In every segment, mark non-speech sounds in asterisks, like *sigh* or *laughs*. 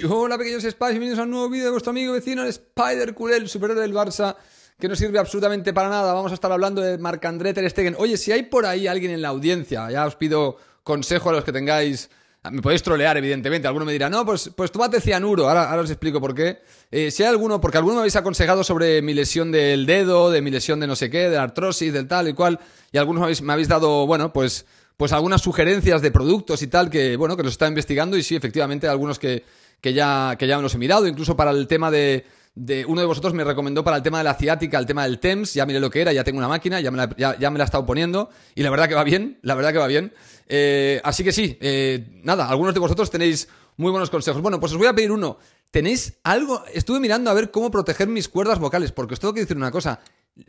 Pues, hola pequeños Spice! bienvenidos a un nuevo vídeo de vuestro amigo vecino el Spider Curel, superhéroe del Barça, que no sirve absolutamente para nada. Vamos a estar hablando de Marc-André Ter Stegen. Oye, si hay por ahí alguien en la audiencia, ya os pido consejo a los que tengáis... Me podéis trolear, evidentemente. Alguno me dirá, no, pues, pues tomate cianuro. Ahora, os explico por qué. Eh, si hay alguno, porque alguno me habéis aconsejado sobre mi lesión del dedo, de mi lesión de no sé qué, de la artrosis, del tal y cual. Y algunos me habéis, dado, bueno, pues pues algunas sugerencias de productos y tal que, bueno, que los está investigando y sí, efectivamente, algunos que, que ya, que ya he mirado, incluso para el tema de, uno de vosotros me recomendó para el tema de la ciática, el tema del TEMS, ya miré lo que era, ya tengo una máquina, ya me la, ya, he estado poniendo y la verdad que va bien, la verdad que va bien. Eh, así que sí, eh, nada, algunos de vosotros tenéis muy buenos consejos. Bueno, pues os voy a pedir uno. ¿Tenéis algo? Estuve mirando a ver cómo proteger mis cuerdas vocales, porque os tengo que decir una cosa.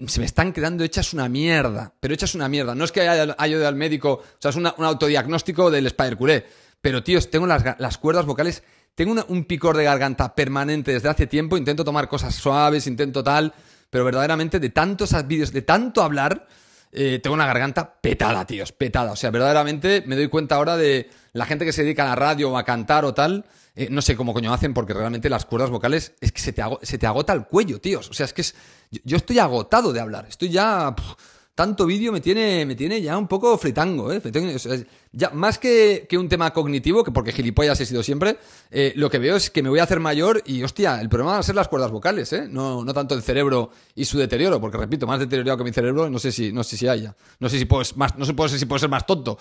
Se me están quedando hechas una mierda, pero hechas una mierda. No es que haya, haya ido al médico, o sea, es un autodiagnóstico del Spider Curé. Pero, tíos, tengo las, las cuerdas vocales tengo un picor de garganta permanente desde hace tiempo, intento tomar cosas suaves, intento tal, pero verdaderamente de tantos vídeos, de tanto hablar, eh, tengo una garganta petada, tíos, petada. O sea, verdaderamente me doy cuenta ahora de la gente que se dedica a la radio o a cantar o tal. Eh, no sé cómo coño hacen porque realmente las cuerdas vocales es que se te, agota el cuello, tíos. O sea, es que es, yo, estoy agotado de hablar. Estoy ya tanto vídeo me tiene, me tiene ya un poco fritango, ¿eh? ya, más que, un tema cognitivo, que porque gilipollas he sido siempre, eh, lo que veo es que me voy a hacer mayor y, hostia, el problema va a ser las cuerdas vocales, ¿eh? No, tanto el cerebro y su deterioro, porque repito, más deteriorado que mi cerebro, no sé si, no sé si haya. No sé si puedo, más, no sé si puedo ser más tonto.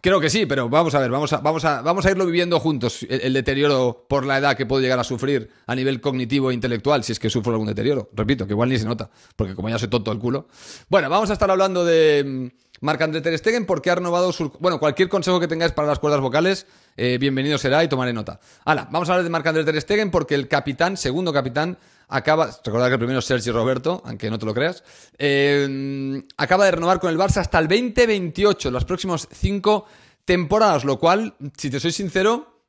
Creo que sí, pero vamos a ver, vamos a, vamos a, irlo viviendo juntos, el, deterioro por la edad que puedo llegar a sufrir a nivel cognitivo e intelectual, si es que sufro algún deterioro. Repito, que igual ni se nota, porque como ya soy tonto el culo. Bueno, vamos a estar hablando de mm, Marc-André Ter porque ha renovado su... Bueno, cualquier consejo que tengáis para las cuerdas vocales, eh, bienvenido será y tomaré nota. vamos a hablar de Marc-André Ter Stegen porque el capitán, segundo capitán, acaba, recordad que el primero es Sergi Roberto, aunque no te lo creas, eh, acaba de renovar con el Barça hasta el 2028, las próximas cinco temporadas, lo cual, si te soy sincero,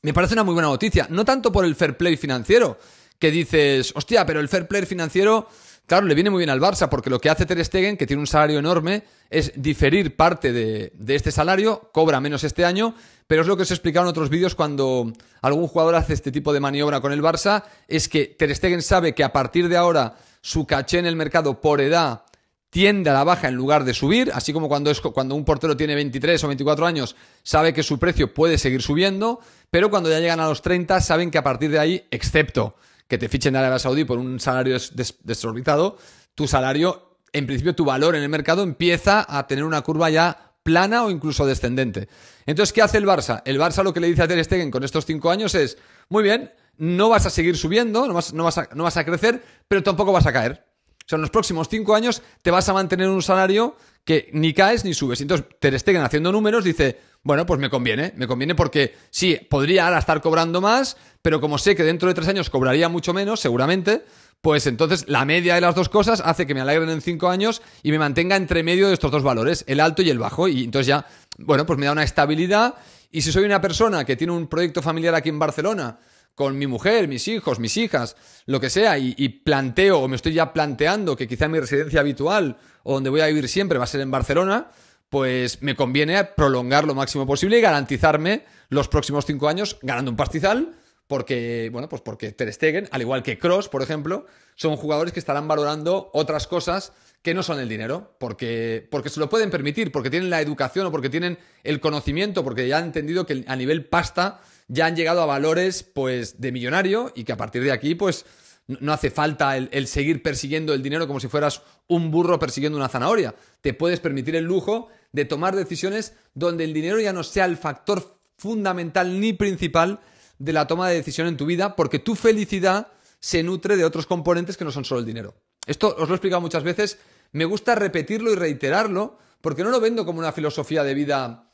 me parece una muy buena noticia. No tanto por el fair play financiero, que dices, hostia, pero el fair play financiero Claro, le viene muy bien al Barça porque lo que hace Ter Stegen, que tiene un salario enorme, es diferir parte de, este salario, cobra menos este año, pero es lo que os he explicado en otros vídeos cuando algún jugador hace este tipo de maniobra con el Barça, es que Ter Stegen sabe que a partir de ahora su caché en el mercado por edad tiende a la baja en lugar de subir, así como cuando, es, cuando un portero tiene 23 o 24 años sabe que su precio puede seguir subiendo, pero cuando ya llegan a los 30 saben que a partir de ahí, excepto que te fichen de Arabia Saudí por un salario desorbitado, tu salario, en principio tu valor en el mercado empieza a tener una curva ya plana o incluso descendente. Entonces, ¿qué hace el Barça? El Barça lo que le dice a Ter Stegen con estos cinco años es, muy bien, no vas a seguir subiendo, no vas, a, no vas a crecer, pero tampoco vas a caer. O sea, en los próximos cinco años te vas a mantener un salario que ni caes ni subes. Entonces, Ter Stegen haciendo números dice, bueno, pues me conviene, me conviene porque sí, podría ahora estar cobrando más, pero como sé que dentro de tres años cobraría mucho menos, seguramente, pues entonces la media de las dos cosas hace que me alegren en cinco años y me mantenga entre medio de estos dos valores, el alto y el bajo, y entonces ya, bueno, pues me da una estabilidad. Y si soy una persona que tiene un proyecto familiar aquí en Barcelona, con mi mujer, mis hijos, mis hijas, lo que sea, y, planteo o me estoy ya planteando que quizá mi residencia habitual o donde voy a vivir siempre va a ser en Barcelona, pues me conviene prolongar lo máximo posible y garantizarme los próximos cinco años ganando un pastizal, porque, bueno, pues porque Ter Stegen, al igual que Cross, por ejemplo, son jugadores que estarán valorando otras cosas que no son el dinero, porque, porque se lo pueden permitir, porque tienen la educación o porque tienen el conocimiento, porque ya han entendido que a nivel pasta ya han llegado a valores pues de millonario y que a partir de aquí pues no hace falta el, seguir persiguiendo el dinero como si fueras un burro persiguiendo una zanahoria. Te puedes permitir el lujo de tomar decisiones donde el dinero ya no sea el factor fundamental ni principal de la toma de decisión en tu vida, porque tu felicidad se nutre de otros componentes que no son solo el dinero. Esto os lo he explicado muchas veces, me gusta repetirlo y reiterarlo, porque no lo vendo como una filosofía de vida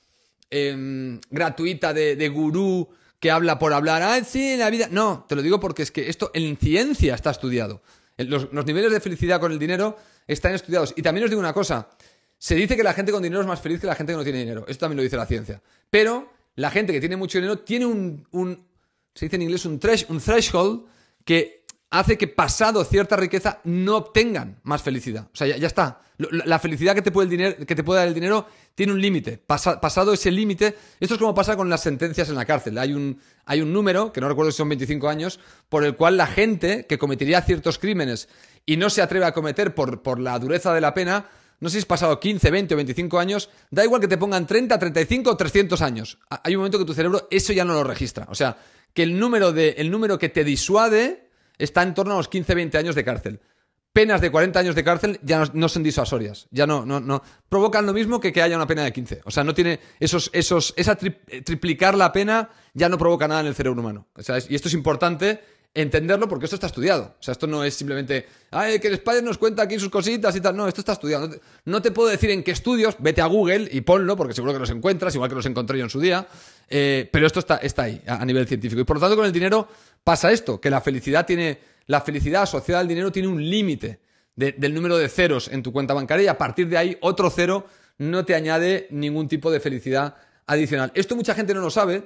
em, gratuita, de gurú, que habla por hablar, ah, sí, la vida. No, te lo digo porque es que esto en ciencia está estudiado. Los, niveles de felicidad con el dinero están estudiados. Y también os digo una cosa, se dice que la gente con dinero es más feliz que la gente que no tiene dinero. Esto también lo dice la ciencia. Pero la gente que tiene mucho dinero tiene un, se dice en inglés, un, un threshold que hace que pasado cierta riqueza no obtengan más felicidad. O sea, ya, está. La felicidad que te puede, el dinero, que te puede dar el dinero tiene un límite. pasado ese límite, esto es como pasa con las sentencias en la cárcel. Hay un, número, que no recuerdo si son 25 años, por el cual la gente que cometería ciertos crímenes y no se atreve a cometer por, la dureza de la pena, no sé si es pasado 15, 20 o 25 años, da igual que te pongan 30, 35 o 300 años. Hay un momento que tu cerebro eso ya no lo registra. O sea, que el número, de, el número que te disuade está en torno a los 15-20 años de cárcel. Penas de 40 años de cárcel ya no, son disuasorias, ya no, no, no. Provocan lo mismo que que haya una pena de 15. O sea, no tiene esos, esos, esa eh, triplicar la pena ya no provoca nada en el cerebro humano. y esto es importante entenderlo porque esto está estudiado. O sea, esto no es simplemente, ay, que el Spider nos cuenta aquí sus cositas y tal. No, esto está estudiado. No te, puedo decir en qué estudios, vete a Google y ponlo porque seguro que los encuentras, igual que los encontré yo en su día. Eh, pero esto está, está ahí a, nivel científico. Y por lo tanto, con el dinero pasa esto, que la felicidad tiene, la felicidad asociada al dinero tiene un límite del número de ceros en tu cuenta bancaria y a partir de ahí otro cero no te añade ningún tipo de felicidad adicional. Esto mucha gente no lo sabe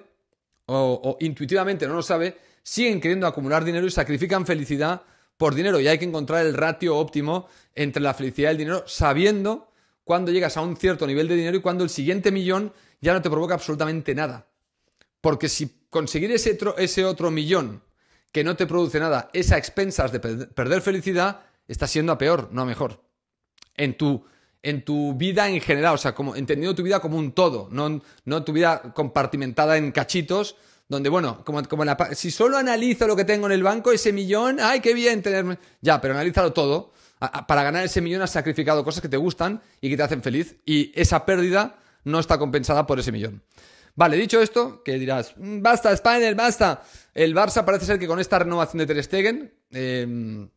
o, intuitivamente no lo sabe, siguen queriendo acumular dinero y sacrifican felicidad por dinero y hay que encontrar el ratio óptimo entre la felicidad y el dinero sabiendo cuando llegas a un cierto nivel de dinero y cuando el siguiente millón ya no te provoca absolutamente nada. Porque si conseguir ese, ese otro millón que no te produce nada, esa expensas de perder felicidad, está siendo a peor, no a mejor. En tu, en tu vida en general, o sea, como, entendiendo tu vida como un todo, no, no tu vida compartimentada en cachitos, donde, bueno, como, si solo analizo lo que tengo en el banco, ese millón, ¡ay, qué bien tenerme! Ya, pero analízalo todo. para ganar ese millón has sacrificado cosas que te gustan y que te hacen feliz, y esa pérdida no está compensada por ese millón. Vale, dicho esto, que dirás, mm, basta, Spiner, basta. El Barça parece ser que con esta renovación de Ter Stegen, em,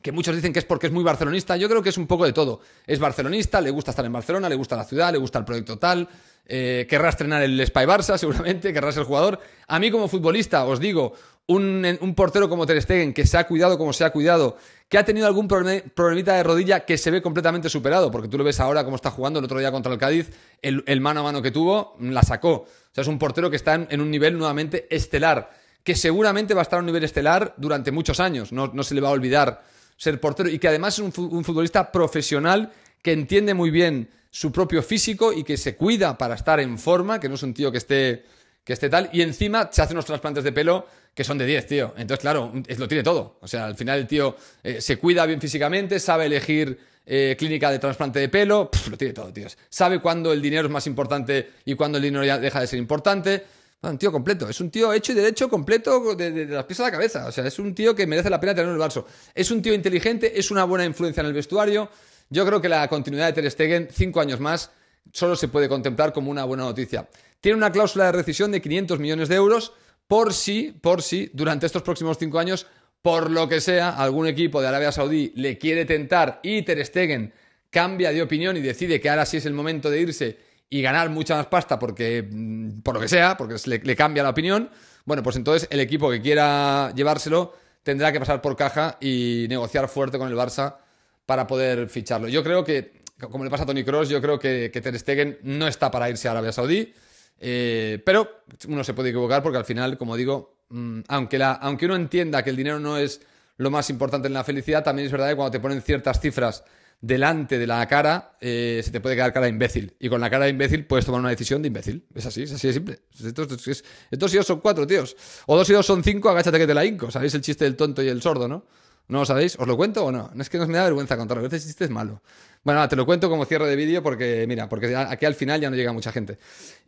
que muchos dicen que es porque es muy barcelonista, yo creo que es un poco de todo. Es barcelonista, le gusta estar en Barcelona, le gusta la ciudad, le gusta el proyecto tal, Querrás eh, querrá estrenar el Spy Barça *laughs* seguramente, querrás ser jugador. A mí como futbolista, os digo, un, portero como Ter Stegen, que se ha cuidado como se ha cuidado, que ha tenido algún problemita de rodilla que se ve completamente superado, porque tú lo ves ahora como está jugando el otro día contra el Cádiz, el, mano a mano que tuvo, la sacó. O sea, es un portero que está en un nivel nuevamente estelar que seguramente va a estar a un nivel estelar durante muchos años. No, se le va a olvidar ser portero y que además es un, futbolista profesional que entiende muy bien su propio físico y que se cuida para estar en forma, que no es un tío que esté, que esté tal. Y encima se hace unos trasplantes de pelo que son de 10, tío. Entonces, claro, lo tiene todo. O sea, al final el tío eh, se cuida bien físicamente, sabe elegir eh, clínica de trasplante de pelo, lo tiene todo, tío. Sabe cuándo el dinero es más importante y cuándo el dinero ya deja de ser importante un tío completo. Es un tío hecho y derecho completo de, las piezas de la cabeza. O sea, es un tío que merece la pena tener en el Barça. Es un tío inteligente, es una buena influencia en el vestuario. Yo creo que la continuidad de Ter Stegen, cinco años más, solo se puede contemplar como una buena noticia. Tiene una cláusula de rescisión de 500 millones de euros por si, por si, durante estos próximos cinco años, por lo que sea, algún equipo de Arabia Saudí le quiere tentar y Ter Stegen cambia de opinión y decide que ahora sí es el momento de irse y ganar mucha más pasta porque, mm, por lo que sea, porque le, cambia la opinión, bueno, pues entonces el equipo que quiera llevárselo tendrá que pasar por caja y negociar fuerte con el Barça para poder ficharlo. Yo creo que, como le pasa a Tony Cross, yo creo que, que Ter Stegen no está para irse a Arabia Saudí, eh, pero uno se puede equivocar porque al final, como digo, mm, aunque, aunque uno entienda que el dinero no es lo más importante en la felicidad, también es verdad que cuando te ponen ciertas cifras delante de la cara, eh, se te puede quedar cara de imbécil. Y con la cara de imbécil puedes tomar una decisión de imbécil. Es así, es así de simple. Estos, y dos son cuatro, tíos. O dos y dos son cinco, agáchate que te la inco ¿Sabéis el chiste del tonto y el sordo, no? ¿No lo sabéis? ¿Os lo cuento o no? No es que no me da vergüenza contarlo, a veces el chiste es malo. Bueno, te lo cuento como cierre de vídeo porque, mira, porque aquí al final ya no llega mucha gente.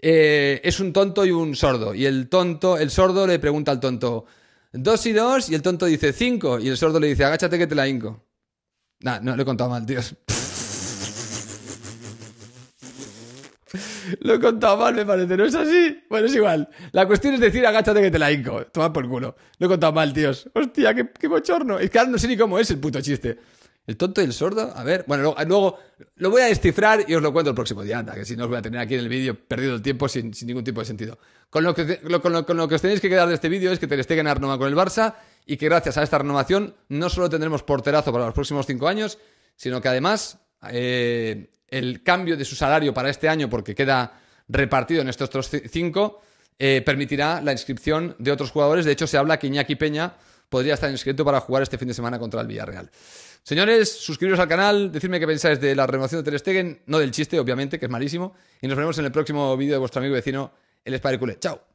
Eh, es un tonto y un sordo. Y el tonto, el sordo le pregunta al tonto, dos y dos, y el tonto dice cinco. Y el sordo le dice, agáchate que te la inco Nah, no lo he contado mal, tío. Lo he contado mal, me parece, ¿no es así? Bueno, es igual. La cuestión es decir, agáchate que te la hinco. Toma por culo. Lo he contado mal, tíos. Hostia, qué, qué bochorno. Es que ahora no sé ni cómo es el puto chiste. El tonto y el sordo, a ver. Bueno, luego, lo voy a descifrar y os lo cuento el próximo día, anda, que si no os voy a tener aquí en el vídeo perdido el tiempo sin, ningún tipo de sentido. Con lo, que, con, lo, que os tenéis que quedar de este vídeo es que que ganar nomás con el Barça y que gracias a esta renovación no solo tendremos porterazo para los próximos cinco años, sino que además eh, el cambio de su salario para este año, porque queda repartido en estos otros cinco, eh, permitirá la inscripción de otros jugadores. De hecho, se habla que Iñaki Peña podría estar inscrito para jugar este fin de semana contra el Villarreal. Señores, suscribiros al canal, decirme qué pensáis de la renovación de Ter Stegen, no del chiste, obviamente, que es malísimo, y nos vemos en el próximo vídeo de vuestro amigo vecino, el Spider Chao.